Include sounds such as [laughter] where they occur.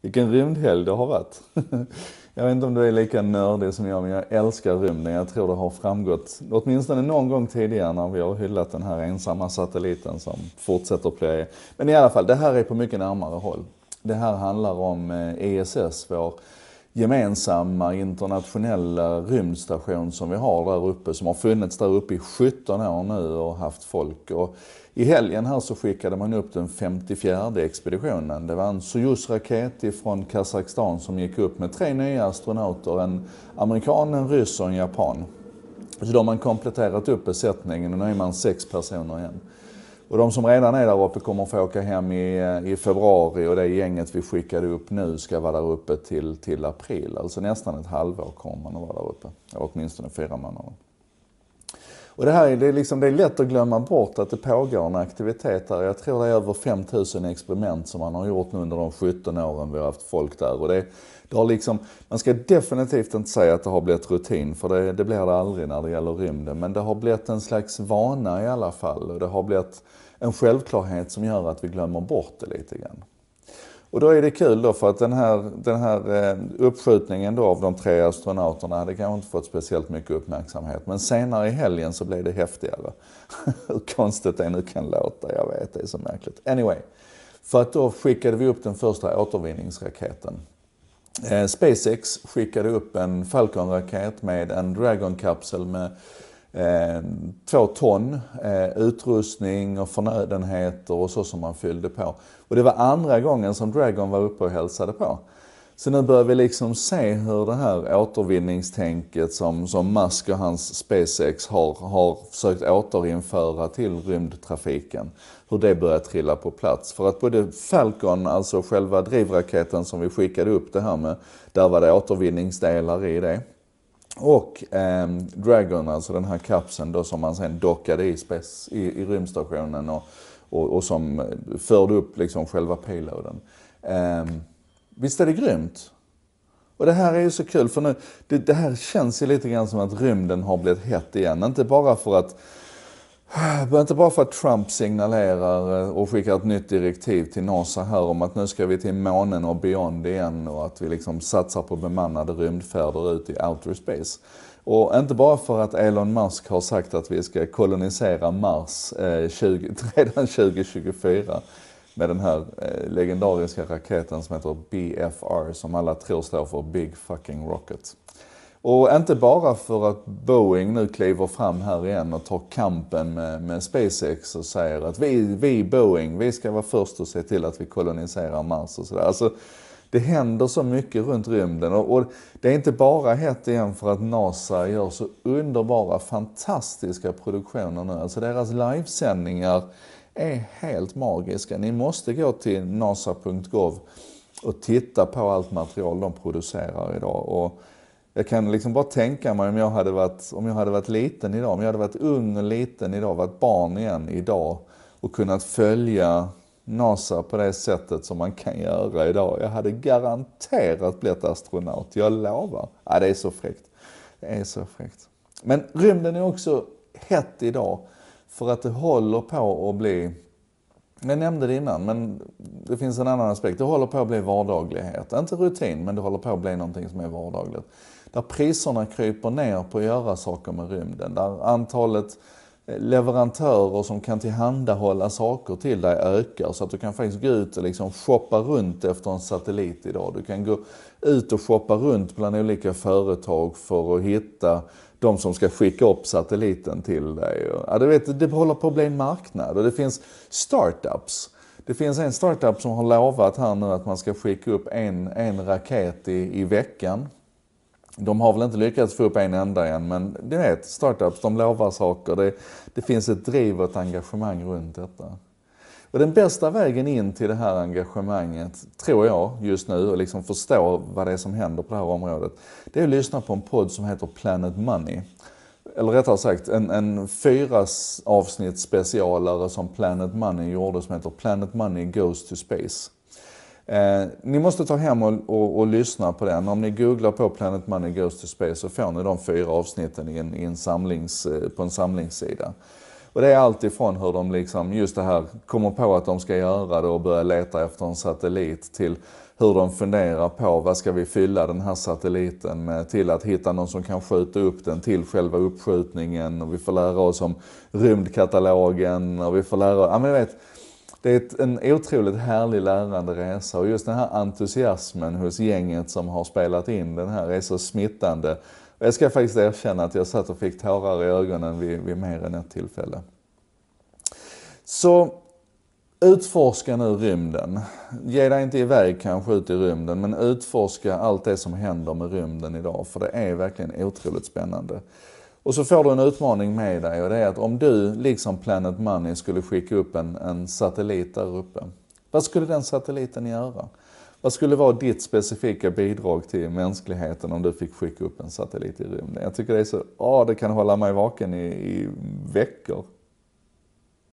Vilken rymdhelg det har varit. [laughs] jag vet inte om du är lika nördig som jag, men jag älskar rymden. Jag tror det har framgått åtminstone någon gång tidigare när vi har hyllat den här ensamma satelliten som fortsätter plöja. Men i alla fall, det här är på mycket närmare håll. Det här handlar om ESS, eh, e vår gemensamma internationella rymdstation som vi har där uppe, som har funnits där uppe i 17 år nu och haft folk. Och I helgen här så skickade man upp den 54 expeditionen. Det var en Soyuz-raket från Kazakstan som gick upp med tre nya astronauter, en amerikan, en ryss och en japan. Så då har man kompletterat upp besättningen och nu är man sex personer igen. Och de som redan är där uppe kommer att få åka hem i, eh, i februari och det gänget vi skickade upp nu ska vara där uppe till, till april. Alltså nästan ett halvår kommer man att vara där uppe. åtminstone fyra månader. Och det här är, det är, liksom, det är lätt att glömma bort att det pågår en aktivitet där. Jag tror det är över 5000 experiment som man har gjort nu under de 17 åren vi har haft folk där. Och det, det har liksom, man ska definitivt inte säga att det har blivit rutin, för det, det blir det aldrig när det gäller rymden. Men det har blivit en slags vana i alla fall. Och det har blivit en självklarhet som gör att vi glömmer bort det lite grann. Och då är det kul då för att den här, den här eh, uppskjutningen då av de tre astronauterna hade kanske inte fått speciellt mycket uppmärksamhet. Men senare i helgen så blev det häftigare. [laughs] Hur konstigt det nu kan låta, jag vet, det är så märkligt. Anyway. För att då skickade vi upp den första återvinningsraketen. Eh, SpaceX skickade upp en Falcon-raket med en Dragon-kapsel med eh, två ton eh, utrustning och förnödenheter och så som man fyllde på. Och det var andra gången som Dragon var uppe och hälsade på. Så nu börjar vi liksom se hur det här återvinningstänket som, som Musk och hans SpaceX har, har försökt återinföra till rymdtrafiken, hur det börjar trilla på plats. För att både Falcon, alltså själva drivraketen som vi skickade upp det här med, där var det återvinningsdelar i det. Och eh, Dragon, alltså den här kapseln då som man sen dockade i, space, i, i rymdstationen och, och, och, som eh, förde upp liksom själva payloaden. Eh, visst är det grymt? Och det här är ju så kul för nu, det, det här känns ju lite grann som att rymden har blivit hett igen. Inte bara för att det var inte bara för att Trump signalerar eh, och skickar ett nytt direktiv till NASA här om att nu ska vi till månen och beyond igen och att vi liksom satsar på bemannade rymdfärder ut i outer space. Och inte bara för att Elon Musk har sagt att vi ska kolonisera Mars eh, 20, [laughs] redan 2024 med den här eh, legendariska raketen som heter BFR som alla tror står för Big Fucking Rocket. Och inte bara för att Boeing nu kliver fram här igen och tar kampen med, med SpaceX och säger att vi, vi Boeing, vi ska vara först och se till att vi koloniserar Mars och sådär. Alltså, det händer så mycket runt rymden och, och, det är inte bara hett igen för att NASA gör så underbara, fantastiska produktioner nu. Alltså deras livesändningar är helt magiska. Ni måste gå till nasa.gov och titta på allt material de producerar idag. Och jag kan liksom bara tänka mig om jag, hade varit, om jag hade varit liten idag, om jag hade varit ung och liten idag, varit barn igen idag och kunnat följa NASA på det sättet som man kan göra idag. Jag hade garanterat blivit astronaut, jag lovar. Ja, det är så fräckt. Det är så fräckt. Men rymden är också hett idag för att det håller på att bli, jag nämnde det innan, men det finns en annan aspekt. Det håller på att bli vardaglighet. Inte rutin, men det håller på att bli någonting som är vardagligt. Där priserna kryper ner på att göra saker med rymden. Där antalet eh, leverantörer som kan tillhandahålla saker till dig ökar så att du kan faktiskt gå ut och liksom shoppa runt efter en satellit idag. Du kan gå ut och shoppa runt bland olika företag för att hitta de som ska skicka upp satelliten till dig. Ja, du vet, det håller på att bli en marknad och det finns startups det finns en startup som har lovat här nu att man ska skicka upp en, en raket i, i veckan. De har väl inte lyckats få upp en enda än, men du vet, startups de lovar saker. Det, det finns ett driv och ett engagemang runt detta. Och den bästa vägen in till det här engagemanget, tror jag just nu, och liksom förstå vad det är som händer på det här området, det är att lyssna på en podd som heter Planet Money eller rättare sagt en, en fyra avsnitt specialare som Planet Money gjorde som heter Planet Money Goes to Space. Eh, ni måste ta hem och, och, och, lyssna på den. Om ni googlar på Planet Money Goes to Space så får ni de fyra avsnitten i en, i en samlings, eh, på en samlingssida. Och det är alltifrån hur de liksom, just det här, kommer på att de ska göra det och börjar leta efter en satellit till hur de funderar på vad ska vi fylla den här satelliten med till att hitta någon som kan skjuta upp den till själva uppskjutningen och vi får lära oss om rymdkatalogen och vi får lära oss, ja men vet, det är ett, en otroligt härlig lärande resa och just den här entusiasmen hos gänget som har spelat in den här är så smittande. Och jag ska faktiskt erkänna att jag satt och fick tårar i ögonen vid, vid mer än ett tillfälle. Så utforska nu rymden. Ge dig inte iväg kanske ut i rymden, men utforska allt det som händer med rymden idag, för det är verkligen otroligt spännande. Och så får du en utmaning med dig och det är att om du, liksom Planet Money, skulle skicka upp en, en satellit där uppe. Vad skulle den satelliten göra? Vad skulle vara ditt specifika bidrag till mänskligheten om du fick skicka upp en satellit i rymden? Jag tycker det är så, ja det kan hålla mig vaken i, i veckor.